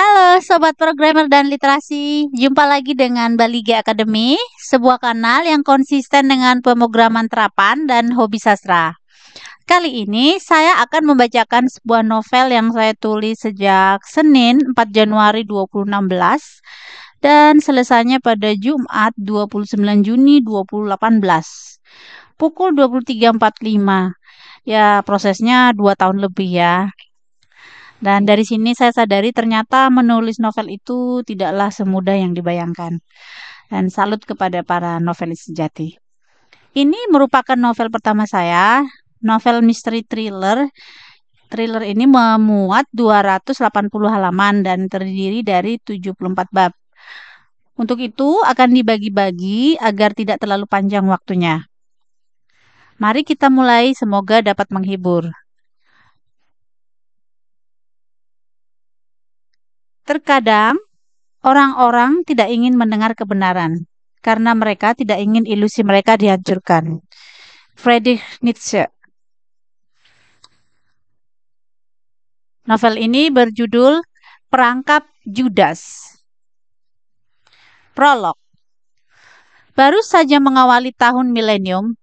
Halo Sobat Programmer dan Literasi, jumpa lagi dengan Baliga Academy, sebuah kanal yang konsisten dengan pemrograman terapan dan hobi sastra. Kali ini saya akan membacakan sebuah novel yang saya tulis sejak Senin 4 Januari 2016 dan selesainya pada Jumat 29 Juni 2018 pukul 23.45. Ya prosesnya 2 tahun lebih ya. Dan dari sini saya sadari ternyata menulis novel itu tidaklah semudah yang dibayangkan. Dan salut kepada para novelis sejati. Ini merupakan novel pertama saya, novel misteri thriller thriller ini memuat 280 halaman dan terdiri dari 74 bab. Untuk itu akan dibagi-bagi agar tidak terlalu panjang waktunya. Mari kita mulai, semoga dapat menghibur. Terkadang orang-orang tidak ingin mendengar kebenaran karena mereka tidak ingin ilusi mereka dihancurkan. Friedrich Nietzsche. Novel ini berjudul Perangkap Judas. Prolog. Baru saja mengawali tahun milenium,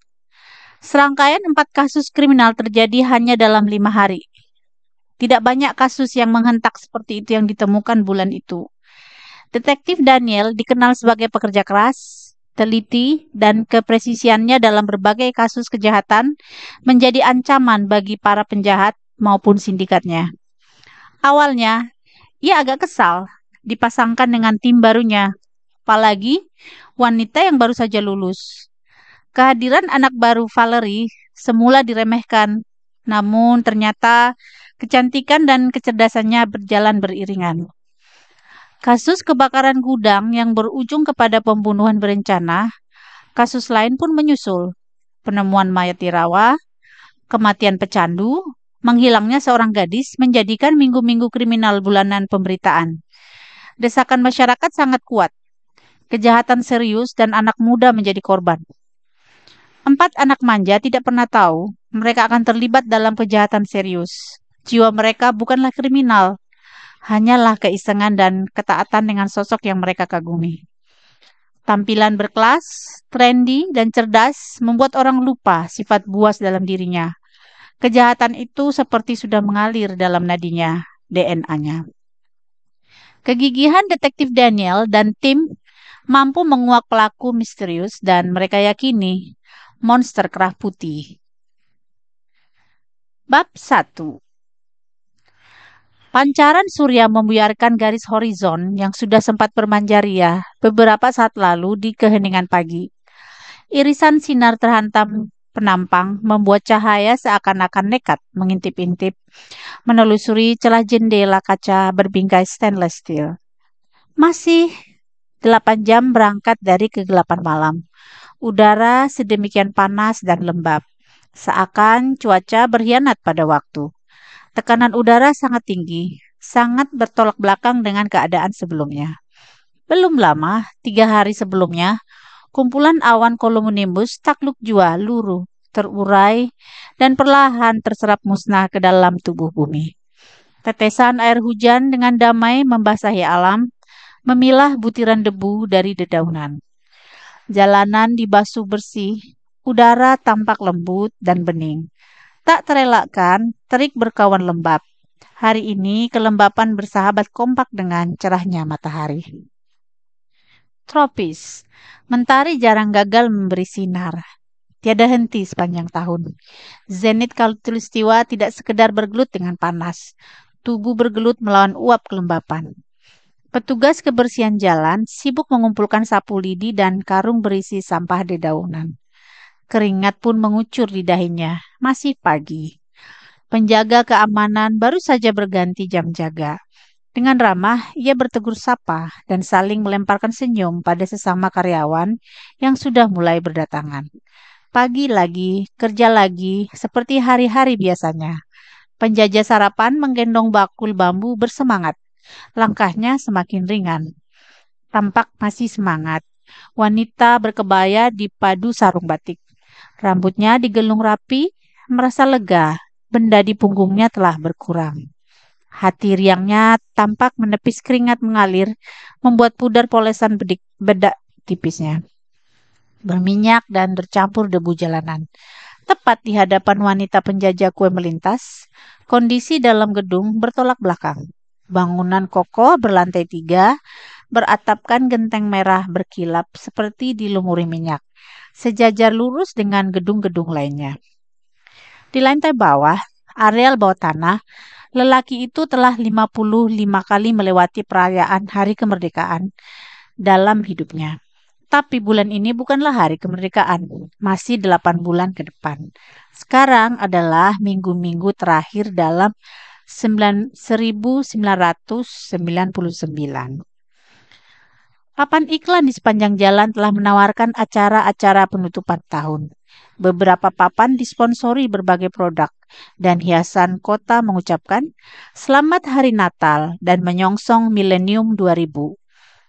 serangkaian empat kasus kriminal terjadi hanya dalam lima hari. Tidak banyak kasus yang menghentak seperti itu yang ditemukan bulan itu. Detektif Daniel dikenal sebagai pekerja keras, teliti, dan kepresisiannya dalam berbagai kasus kejahatan menjadi ancaman bagi para penjahat maupun sindikatnya. Awalnya, ia agak kesal dipasangkan dengan tim barunya, apalagi wanita yang baru saja lulus. Kehadiran anak baru Valerie semula diremehkan, namun ternyata Kecantikan dan kecerdasannya berjalan beriringan. Kasus kebakaran gudang yang berujung kepada pembunuhan berencana, kasus lain pun menyusul. Penemuan mayat Irawa, kematian pecandu, menghilangnya seorang gadis menjadikan minggu-minggu kriminal bulanan pemberitaan. Desakan masyarakat sangat kuat. Kejahatan serius dan anak muda menjadi korban. Empat anak manja tidak pernah tahu mereka akan terlibat dalam kejahatan serius jiwa mereka bukanlah kriminal, hanyalah keisengan dan ketaatan dengan sosok yang mereka kagumi. Tampilan berkelas, trendy, dan cerdas membuat orang lupa sifat buas dalam dirinya. Kejahatan itu seperti sudah mengalir dalam nadinya, DNA-nya. Kegigihan detektif Daniel dan tim mampu menguak pelaku misterius dan mereka yakini monster kerah putih. Bab 1. Pancaran surya membiarkan garis horizon yang sudah sempat bermanjaria beberapa saat lalu di keheningan pagi. Irisan sinar terhantam penampang membuat cahaya seakan-akan nekat mengintip-intip, menelusuri celah jendela kaca berbingkai stainless steel. Masih 8 jam berangkat dari kegelapan malam. Udara sedemikian panas dan lembab, seakan cuaca berkhianat pada waktu Tekanan udara sangat tinggi, sangat bertolak belakang dengan keadaan sebelumnya. Belum lama, tiga hari sebelumnya, kumpulan awan kolomunimbus takluk jua luruh, terurai, dan perlahan terserap musnah ke dalam tubuh bumi. Tetesan air hujan dengan damai membasahi alam, memilah butiran debu dari dedaunan. Jalanan dibasuh bersih, udara tampak lembut dan bening. Tak terelakkan, terik berkawan lembab. Hari ini kelembapan bersahabat kompak dengan cerahnya matahari. Tropis, mentari jarang gagal memberi sinar. Tiada henti sepanjang tahun. Zenit katulistiwa tidak sekedar bergelut dengan panas. Tubuh bergelut melawan uap kelembapan. Petugas kebersihan jalan sibuk mengumpulkan sapu lidi dan karung berisi sampah dedaunan. Keringat pun mengucur di dahinya. Masih pagi. Penjaga keamanan baru saja berganti jam jaga. Dengan ramah, ia bertegur sapa dan saling melemparkan senyum pada sesama karyawan yang sudah mulai berdatangan. Pagi lagi, kerja lagi, seperti hari-hari biasanya. Penjajah sarapan menggendong bakul bambu bersemangat. Langkahnya semakin ringan. Tampak masih semangat. Wanita berkebaya dipadu sarung batik. Rambutnya digelung rapi, merasa lega, benda di punggungnya telah berkurang. Hati riangnya tampak menepis keringat mengalir, membuat pudar polesan bedik, bedak tipisnya. Berminyak dan tercampur debu jalanan. Tepat di hadapan wanita penjajah kue melintas, kondisi dalam gedung bertolak belakang. Bangunan kokoh berlantai tiga, beratapkan genteng merah berkilap seperti dilumuri minyak sejajar lurus dengan gedung-gedung lainnya. Di lantai bawah, areal bawah tanah, lelaki itu telah 55 kali melewati perayaan hari kemerdekaan dalam hidupnya. Tapi bulan ini bukanlah hari kemerdekaan, masih 8 bulan ke depan. Sekarang adalah minggu-minggu terakhir dalam 1999. Papan iklan di sepanjang jalan telah menawarkan acara-acara penutupan tahun. Beberapa papan disponsori berbagai produk, dan hiasan kota mengucapkan "Selamat Hari Natal" dan menyongsong Milenium 2000.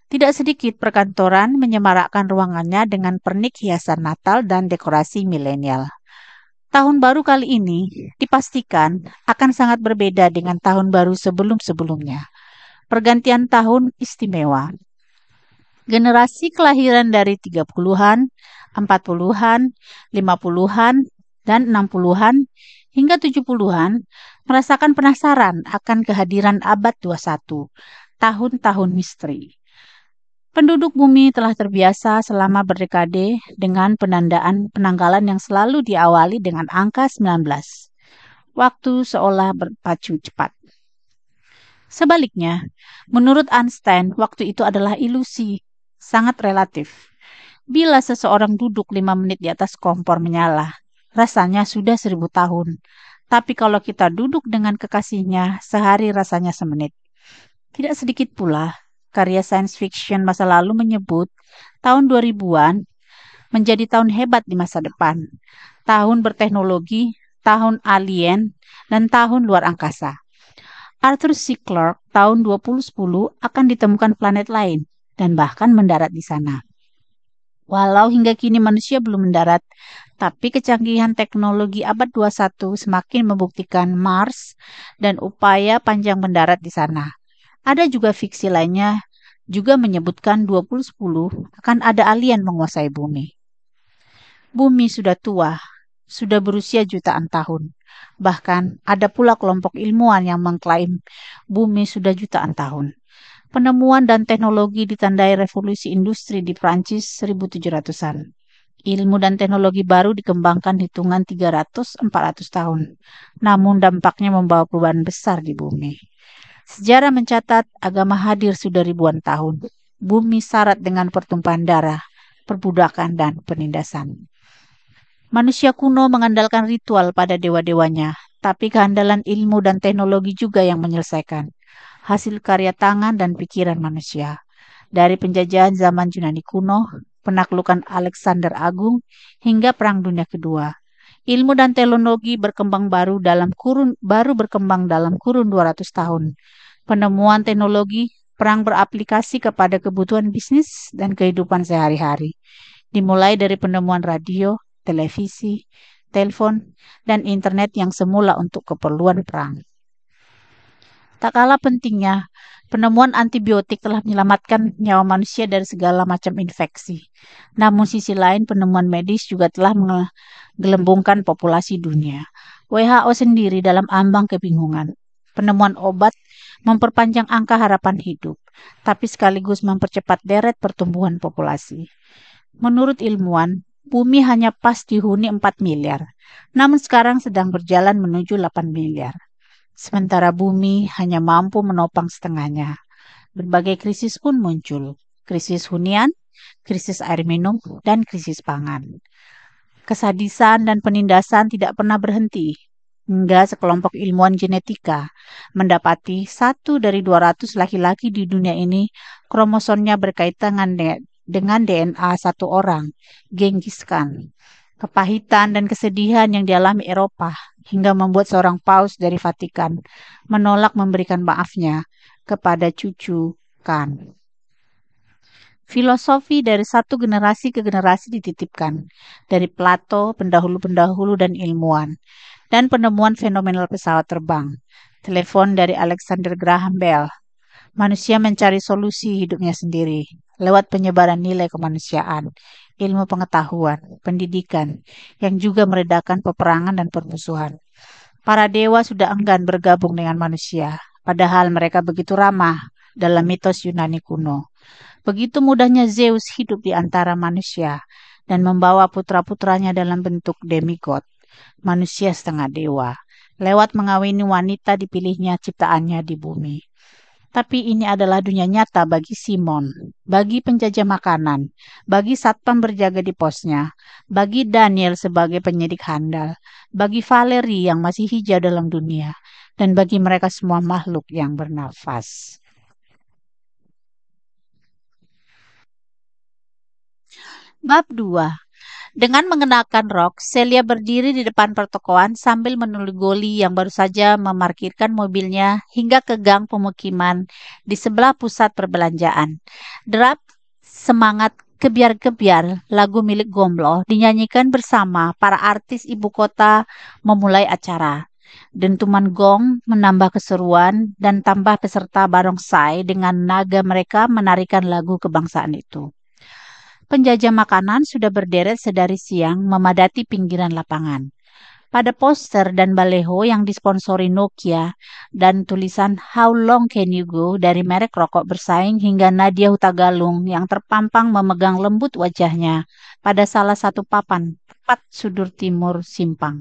Tidak sedikit perkantoran menyemarakkan ruangannya dengan pernik hiasan Natal dan dekorasi milenial. Tahun baru kali ini dipastikan akan sangat berbeda dengan tahun baru sebelum-sebelumnya. Pergantian tahun istimewa, generasi kelahiran dari 30-an, 40-an, 50-an, dan 60-an hingga 70-an merasakan penasaran akan kehadiran abad 21, tahun-tahun misteri. Penduduk bumi telah terbiasa selama berdekade dengan penandaan penanggalan yang selalu diawali dengan angka 19. Waktu seolah berpacu cepat. Sebaliknya, menurut Einstein, waktu itu adalah ilusi sangat relatif. Bila seseorang duduk lima menit di atas kompor menyala, rasanya sudah seribu tahun. Tapi kalau kita duduk dengan kekasihnya, sehari rasanya semenit. Tidak sedikit pula, karya science fiction masa lalu menyebut tahun 2000-an menjadi tahun hebat di masa depan. Tahun berteknologi, tahun alien, dan tahun luar angkasa. Arthur C. Clarke tahun 2010 akan ditemukan planet lain dan bahkan mendarat di sana. Walau hingga kini manusia belum mendarat, tapi kecanggihan teknologi abad 21 semakin membuktikan Mars dan upaya panjang mendarat di sana. Ada juga fiksi lainnya juga menyebutkan 2010 akan ada alien menguasai bumi. Bumi sudah tua, sudah berusia jutaan tahun. Bahkan ada pula kelompok ilmuwan yang mengklaim bumi sudah jutaan tahun penemuan dan teknologi ditandai revolusi industri di Prancis 1700-an. Ilmu dan teknologi baru dikembangkan hitungan 300-400 tahun, namun dampaknya membawa perubahan besar di bumi. Sejarah mencatat agama hadir sudah ribuan tahun. Bumi syarat dengan pertumpahan darah, perbudakan, dan penindasan. Manusia kuno mengandalkan ritual pada dewa-dewanya, tapi keandalan ilmu dan teknologi juga yang menyelesaikan hasil karya tangan dan pikiran manusia. Dari penjajahan zaman Yunani kuno, penaklukan Alexander Agung, hingga Perang Dunia Kedua. Ilmu dan teknologi berkembang baru dalam kurun baru berkembang dalam kurun 200 tahun. Penemuan teknologi perang beraplikasi kepada kebutuhan bisnis dan kehidupan sehari-hari. Dimulai dari penemuan radio, televisi, telepon, dan internet yang semula untuk keperluan perang. Tak kalah pentingnya, penemuan antibiotik telah menyelamatkan nyawa manusia dari segala macam infeksi. Namun sisi lain, penemuan medis juga telah menggelembungkan populasi dunia. WHO sendiri dalam ambang kebingungan. Penemuan obat memperpanjang angka harapan hidup, tapi sekaligus mempercepat deret pertumbuhan populasi. Menurut ilmuwan, bumi hanya pas dihuni 4 miliar, namun sekarang sedang berjalan menuju 8 miliar sementara bumi hanya mampu menopang setengahnya. Berbagai krisis pun muncul, krisis hunian, krisis air minum, dan krisis pangan. Kesadisan dan penindasan tidak pernah berhenti, hingga sekelompok ilmuwan genetika mendapati satu dari 200 laki-laki di dunia ini kromosomnya berkaitan dengan, dengan DNA satu orang, Genghis Khan. Kepahitan dan kesedihan yang dialami Eropa hingga membuat seorang paus dari Vatikan menolak memberikan maafnya kepada cucu kan. Filosofi dari satu generasi ke generasi dititipkan dari Plato, pendahulu-pendahulu dan ilmuwan, dan penemuan fenomenal pesawat terbang, telepon dari Alexander Graham Bell. Manusia mencari solusi hidupnya sendiri lewat penyebaran nilai kemanusiaan ilmu pengetahuan, pendidikan, yang juga meredakan peperangan dan permusuhan. Para dewa sudah enggan bergabung dengan manusia, padahal mereka begitu ramah dalam mitos Yunani kuno. Begitu mudahnya Zeus hidup di antara manusia dan membawa putra-putranya dalam bentuk demigod, manusia setengah dewa, lewat mengawini wanita dipilihnya ciptaannya di bumi tapi ini adalah dunia nyata bagi Simon, bagi penjajah makanan, bagi satpam berjaga di posnya, bagi Daniel sebagai penyidik handal, bagi Valeri yang masih hijau dalam dunia, dan bagi mereka semua makhluk yang bernafas. Bab 2 dengan mengenakan rok, Celia berdiri di depan pertokoan sambil menunggu Goli yang baru saja memarkirkan mobilnya hingga ke gang pemukiman di sebelah pusat perbelanjaan. Derap semangat kebiar-kebiar lagu milik Gomblo dinyanyikan bersama para artis ibu kota memulai acara. Dentuman gong menambah keseruan dan tambah peserta barongsai dengan naga mereka menarikan lagu kebangsaan itu penjajah makanan sudah berderet sedari siang memadati pinggiran lapangan. Pada poster dan baleho yang disponsori Nokia dan tulisan How Long Can You Go dari merek rokok bersaing hingga Nadia Hutagalung yang terpampang memegang lembut wajahnya pada salah satu papan tepat sudur timur simpang.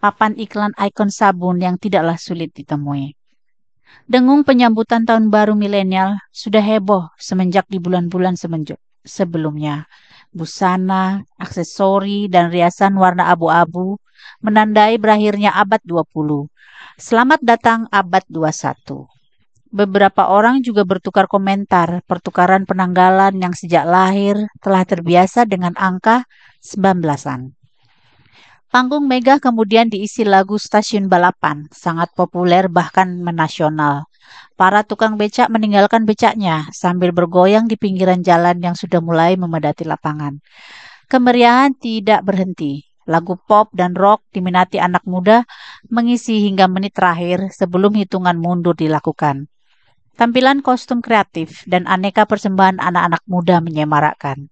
Papan iklan ikon sabun yang tidaklah sulit ditemui. Dengung penyambutan tahun baru milenial sudah heboh semenjak di bulan-bulan semenjuk sebelumnya. Busana, aksesori, dan riasan warna abu-abu menandai berakhirnya abad 20. Selamat datang abad 21. Beberapa orang juga bertukar komentar pertukaran penanggalan yang sejak lahir telah terbiasa dengan angka 19-an. Panggung megah kemudian diisi lagu stasiun balapan, sangat populer bahkan menasional. Para tukang becak meninggalkan becaknya sambil bergoyang di pinggiran jalan yang sudah mulai memadati lapangan. Kemeriahan tidak berhenti. Lagu pop dan rock diminati anak muda mengisi hingga menit terakhir sebelum hitungan mundur dilakukan. Tampilan kostum kreatif dan aneka persembahan anak-anak muda menyemarakkan.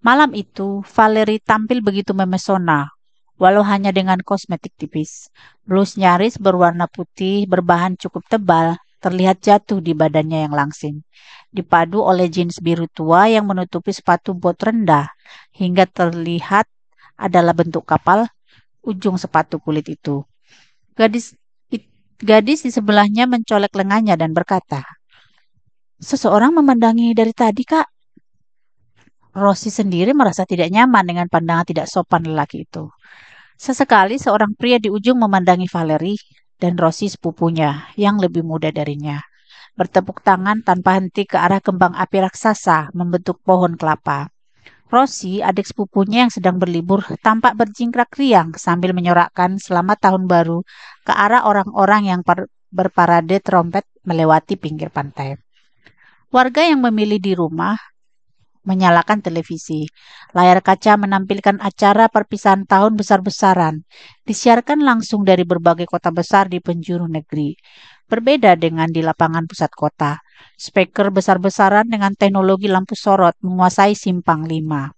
Malam itu, Valeri tampil begitu memesona walau hanya dengan kosmetik tipis. Blus nyaris berwarna putih berbahan cukup tebal terlihat jatuh di badannya yang langsing. Dipadu oleh jeans biru tua yang menutupi sepatu bot rendah hingga terlihat adalah bentuk kapal ujung sepatu kulit itu. Gadis gadis di sebelahnya mencolek lengannya dan berkata, "Seseorang memandangi dari tadi, Kak." Rosi sendiri merasa tidak nyaman dengan pandangan tidak sopan lelaki itu. Sesekali seorang pria di ujung memandangi Valerie dan Rossi sepupunya yang lebih muda darinya. Bertepuk tangan tanpa henti ke arah kembang api raksasa membentuk pohon kelapa. Rossi, adik sepupunya yang sedang berlibur, tampak berjingkrak riang sambil menyorakkan selamat tahun baru ke arah orang-orang yang berparade trompet melewati pinggir pantai. Warga yang memilih di rumah menyalakan televisi. Layar kaca menampilkan acara perpisahan tahun besar-besaran, disiarkan langsung dari berbagai kota besar di penjuru negeri. Berbeda dengan di lapangan pusat kota, speaker besar-besaran dengan teknologi lampu sorot menguasai simpang lima.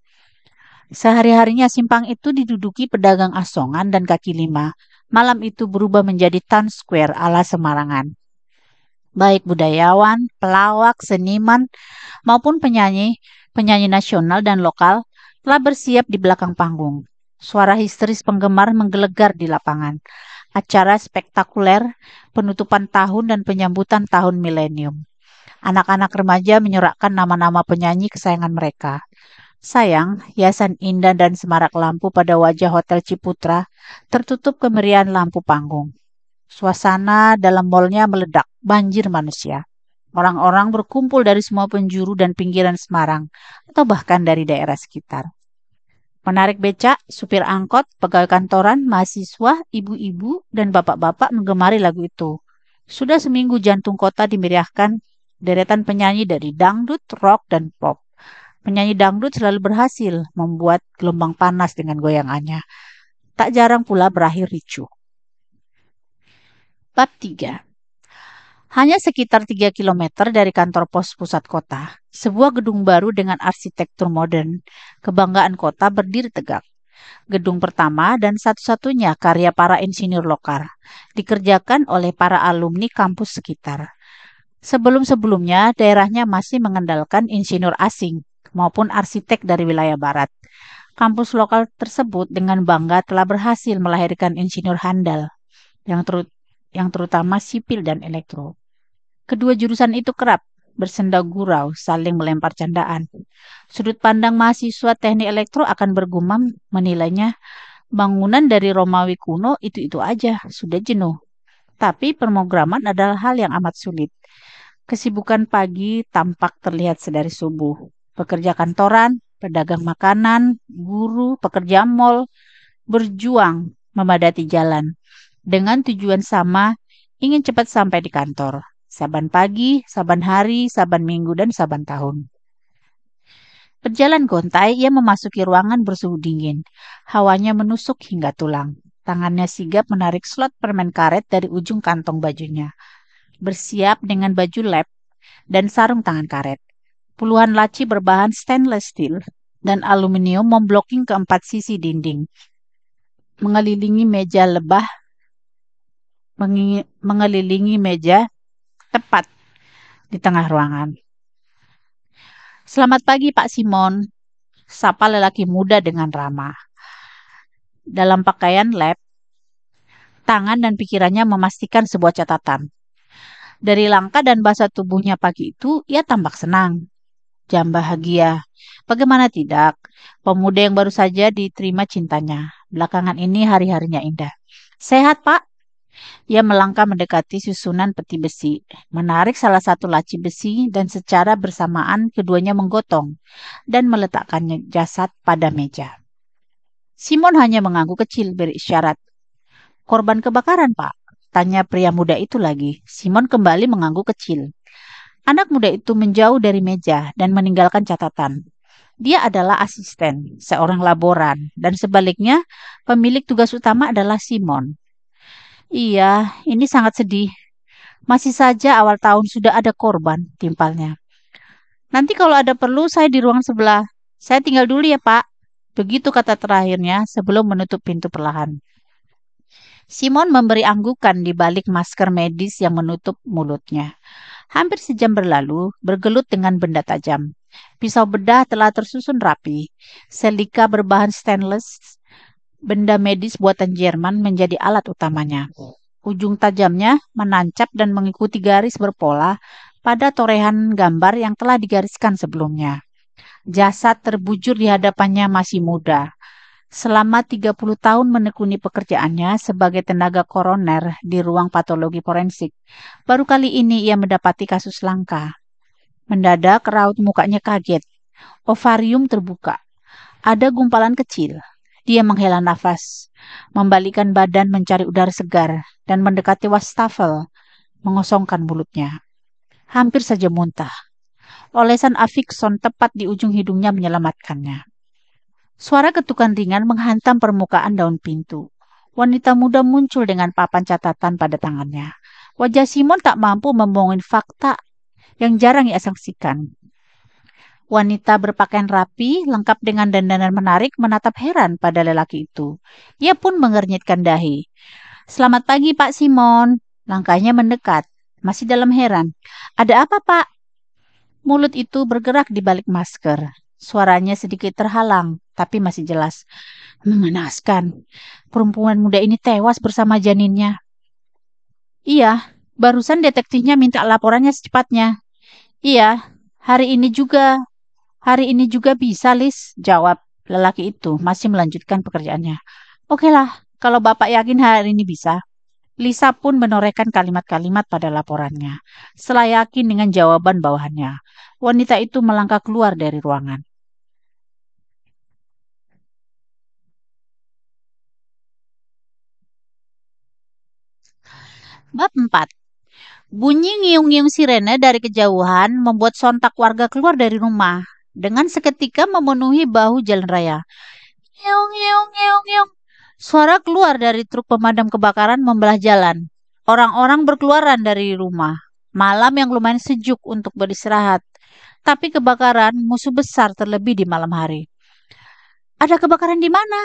Sehari-harinya simpang itu diduduki pedagang asongan dan kaki lima. Malam itu berubah menjadi Times Square ala Semarangan baik budayawan, pelawak, seniman, maupun penyanyi penyanyi nasional dan lokal, telah bersiap di belakang panggung. Suara histeris penggemar menggelegar di lapangan. Acara spektakuler, penutupan tahun dan penyambutan tahun milenium. Anak-anak remaja menyorakkan nama-nama penyanyi kesayangan mereka. Sayang, hiasan indah dan semarak lampu pada wajah Hotel Ciputra tertutup kemeriahan lampu panggung. Suasana dalam malnya meledak, banjir manusia. Orang-orang berkumpul dari semua penjuru dan pinggiran Semarang, atau bahkan dari daerah sekitar. Menarik becak, supir angkot, pegawai kantoran, mahasiswa, ibu-ibu, dan bapak-bapak menggemari lagu itu. Sudah seminggu jantung kota dimeriahkan deretan penyanyi dari dangdut, rock, dan pop. Penyanyi dangdut selalu berhasil membuat gelombang panas dengan goyangannya. Tak jarang pula berakhir ricuh. Bab 3 hanya sekitar 3 km dari kantor pos pusat kota, sebuah gedung baru dengan arsitektur modern, kebanggaan kota berdiri tegak. Gedung pertama dan satu-satunya karya para insinyur lokal, dikerjakan oleh para alumni kampus sekitar. Sebelum-sebelumnya, daerahnya masih mengandalkan insinyur asing maupun arsitek dari wilayah barat. Kampus lokal tersebut dengan bangga telah berhasil melahirkan insinyur handal yang, yang terutama sipil dan elektro. Kedua jurusan itu kerap bersenda gurau, saling melempar candaan. Sudut pandang mahasiswa teknik elektro akan bergumam menilainya bangunan dari Romawi kuno itu-itu aja, sudah jenuh. Tapi permograman adalah hal yang amat sulit. Kesibukan pagi tampak terlihat sedari subuh. Pekerja kantoran, pedagang makanan, guru, pekerja mal berjuang memadati jalan. Dengan tujuan sama, ingin cepat sampai di kantor. Saban pagi, saban hari, saban minggu, dan saban tahun. Berjalan gontai, ia memasuki ruangan bersuhu dingin. Hawanya menusuk hingga tulang. Tangannya sigap menarik slot permen karet dari ujung kantong bajunya. Bersiap dengan baju lab dan sarung tangan karet. Puluhan laci berbahan stainless steel dan aluminium memblocking keempat sisi dinding. Mengelilingi meja lebah mengelilingi meja tepat di tengah ruangan. Selamat pagi Pak Simon, sapa lelaki muda dengan ramah. Dalam pakaian lab, tangan dan pikirannya memastikan sebuah catatan. Dari langkah dan bahasa tubuhnya pagi itu, ia tampak senang. Jam bahagia. Bagaimana tidak? Pemuda yang baru saja diterima cintanya. Belakangan ini hari-harinya indah. Sehat, Pak? Ia melangkah mendekati susunan peti besi, menarik salah satu laci besi dan secara bersamaan keduanya menggotong dan meletakkannya jasad pada meja. Simon hanya mengangguk kecil berisyarat. Korban kebakaran, Pak. Tanya pria muda itu lagi. Simon kembali mengangguk kecil. Anak muda itu menjauh dari meja dan meninggalkan catatan. Dia adalah asisten, seorang laboran, dan sebaliknya pemilik tugas utama adalah Simon. Iya, ini sangat sedih. Masih saja awal tahun sudah ada korban, timpalnya. Nanti kalau ada perlu saya di ruang sebelah. Saya tinggal dulu ya, Pak. Begitu kata terakhirnya sebelum menutup pintu perlahan. Simon memberi anggukan di balik masker medis yang menutup mulutnya. Hampir sejam berlalu, bergelut dengan benda tajam. Pisau bedah telah tersusun rapi. Selika berbahan stainless benda medis buatan Jerman menjadi alat utamanya. Ujung tajamnya menancap dan mengikuti garis berpola pada torehan gambar yang telah digariskan sebelumnya. Jasad terbujur di hadapannya masih muda. Selama 30 tahun menekuni pekerjaannya sebagai tenaga koroner di ruang patologi forensik, baru kali ini ia mendapati kasus langka. Mendadak raut mukanya kaget. Ovarium terbuka. Ada gumpalan kecil, dia menghela nafas, membalikan badan mencari udara segar, dan mendekati wastafel, mengosongkan mulutnya. Hampir saja muntah. Olesan Afikson tepat di ujung hidungnya menyelamatkannya. Suara ketukan ringan menghantam permukaan daun pintu. Wanita muda muncul dengan papan catatan pada tangannya. Wajah Simon tak mampu membohongin fakta yang jarang ia saksikan. Wanita berpakaian rapi, lengkap dengan dandanan menarik, menatap heran pada lelaki itu. Ia pun mengernyitkan dahi. Selamat pagi, Pak Simon. Langkahnya mendekat, masih dalam heran. Ada apa, Pak? Mulut itu bergerak di balik masker. Suaranya sedikit terhalang, tapi masih jelas. Mengenaskan. Perempuan muda ini tewas bersama janinnya. Iya, barusan detektifnya minta laporannya secepatnya. Iya, hari ini juga, Hari ini juga bisa, Lis, jawab lelaki itu masih melanjutkan pekerjaannya. Oke lah, kalau Bapak yakin hari ini bisa. Lisa pun menorehkan kalimat-kalimat pada laporannya. Setelah yakin dengan jawaban bawahannya, wanita itu melangkah keluar dari ruangan. Bab 4 Bunyi ngiung-ngiung sirene dari kejauhan membuat sontak warga keluar dari rumah dengan seketika memenuhi bahu jalan raya. Ngeong, ngeong, ngeong, ngeong. Suara keluar dari truk pemadam kebakaran membelah jalan. Orang-orang berkeluaran dari rumah. Malam yang lumayan sejuk untuk beristirahat. Tapi kebakaran musuh besar terlebih di malam hari. Ada kebakaran di mana?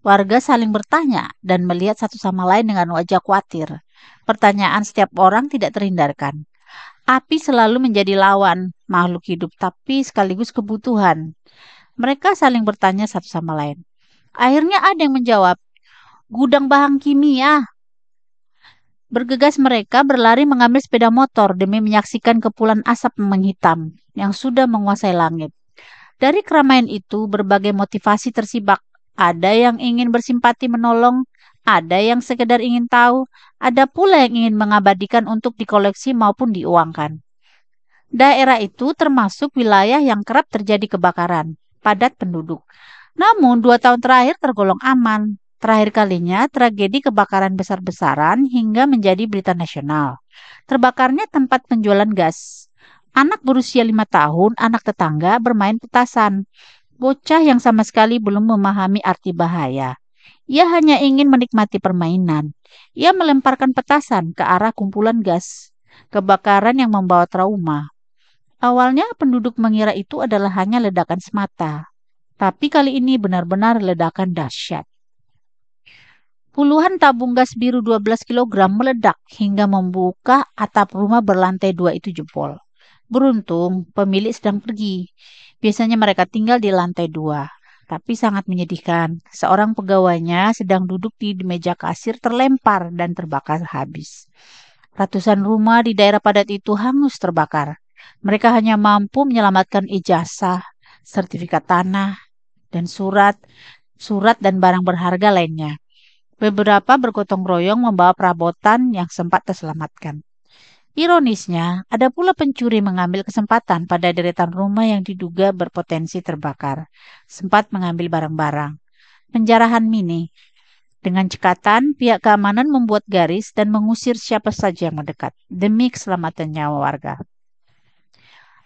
Warga saling bertanya dan melihat satu sama lain dengan wajah khawatir. Pertanyaan setiap orang tidak terhindarkan. Api selalu menjadi lawan makhluk hidup, tapi sekaligus kebutuhan. Mereka saling bertanya satu sama lain. Akhirnya ada yang menjawab, gudang bahan kimia. Bergegas mereka berlari mengambil sepeda motor demi menyaksikan kepulan asap menghitam yang sudah menguasai langit. Dari keramaian itu berbagai motivasi tersibak. Ada yang ingin bersimpati menolong, ada yang sekedar ingin tahu, ada pula yang ingin mengabadikan untuk dikoleksi maupun diuangkan. Daerah itu termasuk wilayah yang kerap terjadi kebakaran, padat penduduk. Namun, dua tahun terakhir tergolong aman. Terakhir kalinya, tragedi kebakaran besar-besaran hingga menjadi berita nasional. Terbakarnya tempat penjualan gas. Anak berusia lima tahun, anak tetangga bermain petasan. Bocah yang sama sekali belum memahami arti bahaya. Ia hanya ingin menikmati permainan. Ia melemparkan petasan ke arah kumpulan gas. Kebakaran yang membawa trauma. Awalnya penduduk mengira itu adalah hanya ledakan semata. Tapi kali ini benar-benar ledakan dahsyat. Puluhan tabung gas biru 12 kg meledak hingga membuka atap rumah berlantai dua itu jebol. Beruntung, pemilik sedang pergi. Biasanya mereka tinggal di lantai dua tapi sangat menyedihkan. Seorang pegawainya sedang duduk di meja kasir terlempar dan terbakar habis. Ratusan rumah di daerah padat itu hangus terbakar. Mereka hanya mampu menyelamatkan ijazah, sertifikat tanah, dan surat, surat dan barang berharga lainnya. Beberapa bergotong royong membawa perabotan yang sempat terselamatkan. Ironisnya, ada pula pencuri mengambil kesempatan pada deretan rumah yang diduga berpotensi terbakar, sempat mengambil barang-barang. Penjarahan Mini dengan cekatan, pihak keamanan membuat garis dan mengusir siapa saja yang mendekat demi keselamatan nyawa warga.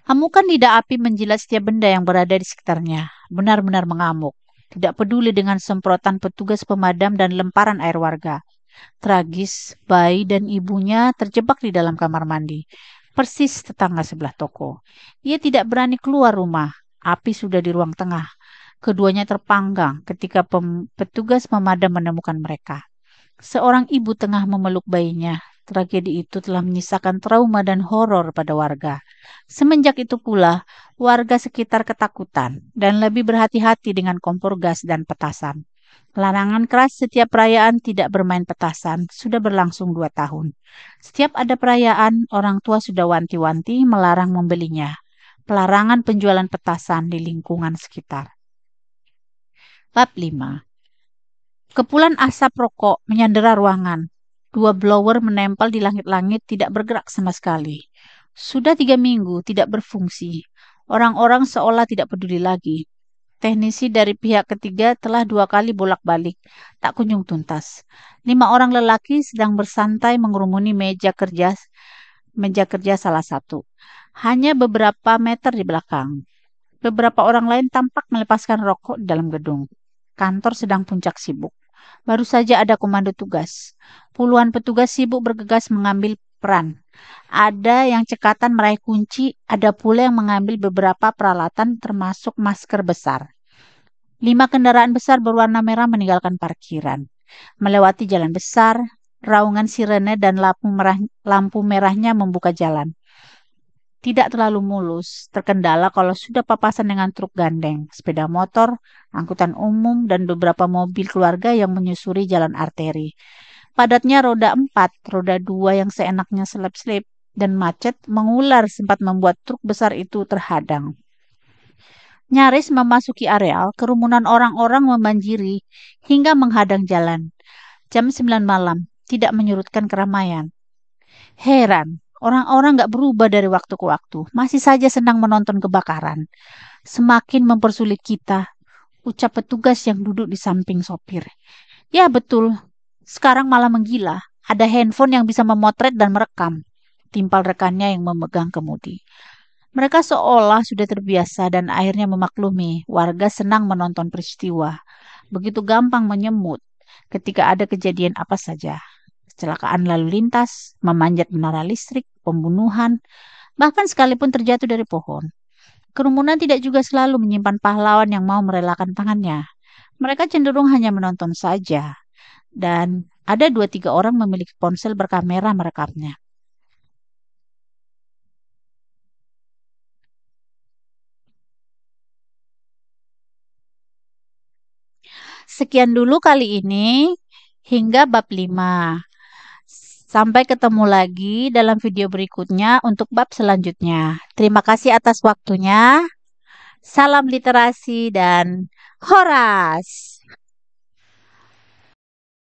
Amukan lidah api menjilat setiap benda yang berada di sekitarnya, benar-benar mengamuk, tidak peduli dengan semprotan petugas pemadam dan lemparan air warga. Tragis, bayi dan ibunya terjebak di dalam kamar mandi, persis tetangga sebelah toko. Ia tidak berani keluar rumah, api sudah di ruang tengah. Keduanya terpanggang ketika petugas pemadam menemukan mereka. Seorang ibu tengah memeluk bayinya. Tragedi itu telah menyisakan trauma dan horor pada warga. Semenjak itu pula, warga sekitar ketakutan dan lebih berhati-hati dengan kompor gas dan petasan. Larangan keras setiap perayaan tidak bermain petasan sudah berlangsung dua tahun. Setiap ada perayaan, orang tua sudah wanti-wanti melarang membelinya. Pelarangan penjualan petasan di lingkungan sekitar. Bab 5 Kepulan asap rokok menyandera ruangan. Dua blower menempel di langit-langit tidak bergerak sama sekali. Sudah tiga minggu tidak berfungsi. Orang-orang seolah tidak peduli lagi teknisi dari pihak ketiga telah dua kali bolak-balik, tak kunjung tuntas. Lima orang lelaki sedang bersantai mengerumuni meja kerja meja kerja salah satu. Hanya beberapa meter di belakang. Beberapa orang lain tampak melepaskan rokok di dalam gedung. Kantor sedang puncak sibuk. Baru saja ada komando tugas. Puluhan petugas sibuk bergegas mengambil peran. Ada yang cekatan meraih kunci, ada pula yang mengambil beberapa peralatan termasuk masker besar. Lima kendaraan besar berwarna merah meninggalkan parkiran. Melewati jalan besar, raungan sirene dan lampu, merah, lampu merahnya membuka jalan. Tidak terlalu mulus, terkendala kalau sudah papasan dengan truk gandeng, sepeda motor, angkutan umum, dan beberapa mobil keluarga yang menyusuri jalan arteri. Padatnya roda empat, roda dua yang seenaknya selip-selip, dan macet mengular sempat membuat truk besar itu terhadang. Nyaris memasuki areal, kerumunan orang-orang membanjiri hingga menghadang jalan. Jam 9 malam, tidak menyurutkan keramaian. Heran, orang-orang gak berubah dari waktu ke waktu, masih saja senang menonton kebakaran. Semakin mempersulit kita, ucap petugas yang duduk di samping sopir. Ya betul, sekarang malah menggila. Ada handphone yang bisa memotret dan merekam. Timpal rekannya yang memegang kemudi. Mereka seolah sudah terbiasa dan akhirnya memaklumi. Warga senang menonton peristiwa. Begitu gampang menyemut ketika ada kejadian apa saja. Kecelakaan lalu lintas, memanjat menara listrik, pembunuhan, bahkan sekalipun terjatuh dari pohon. Kerumunan tidak juga selalu menyimpan pahlawan yang mau merelakan tangannya. Mereka cenderung hanya menonton saja, dan ada dua tiga orang memiliki ponsel berkamera merekamnya. Sekian dulu kali ini hingga bab 5. Sampai ketemu lagi dalam video berikutnya untuk bab selanjutnya. Terima kasih atas waktunya. Salam literasi dan Horas!